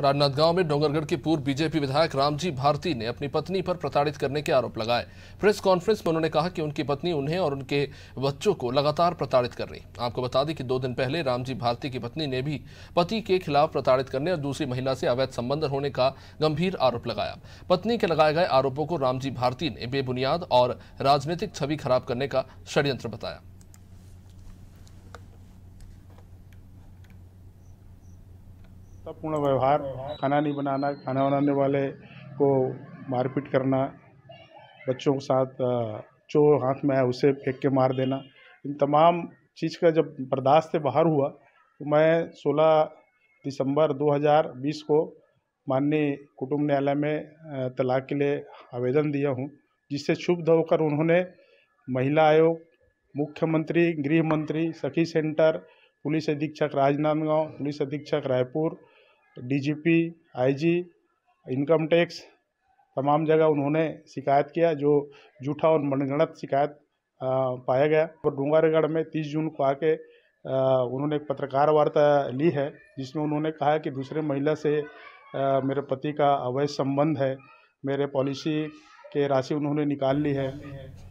राजनांदगांव में डोंगरगढ़ के पूर्व बीजेपी विधायक रामजी भारती ने अपनी पत्नी पर प्रताड़ित करने के आरोप लगाए प्रेस कॉन्फ्रेंस में उन्होंने कहा कि उनकी पत्नी उन्हें और उनके बच्चों को लगातार प्रताड़ित कर रही आपको बता दें कि दो दिन पहले रामजी भारती की पत्नी ने भी पति के खिलाफ प्रताड़ित करने और दूसरी महिला से अवैध संबंध होने का गंभीर आरोप लगाया पत्नी के लगाए गए आरोपों को रामजी भारती ने बेबुनियाद और राजनीतिक छवि खराब करने का षड्यंत्र बताया पूर्ण व्यवहार खाना नहीं बनाना खाना बनाने वाले को मारपीट करना बच्चों के साथ जो हाथ में है उसे फेंक के मार देना इन तमाम चीज़ का जब बर्दाश्त से बाहर हुआ तो मैं 16 दिसंबर 2020 को माननीय कुटुंब न्यायालय में तलाक के लिए आवेदन दिया हूँ जिससे क्षुब्ध होकर उन्होंने महिला आयोग मुख्यमंत्री गृह मंत्री सखी सेंटर पुलिस अधीक्षक राजनांदगांव पुलिस अधीक्षक Raipur DGP IG income tax तमाम जगह उन्होंने शिकायत किया जो झूठा और मनगणत शिकायत पाया गया और डूंगारगढ़ में 30 जून को आके उन्होंने एक पत्रकार वार्ता ली है जिसमें उन्होंने कहा कि दूसरे महिला से मेरे पति का अवैध संबंध है मेरे पॉलिसी के राशि उन्होंने निकाल ली है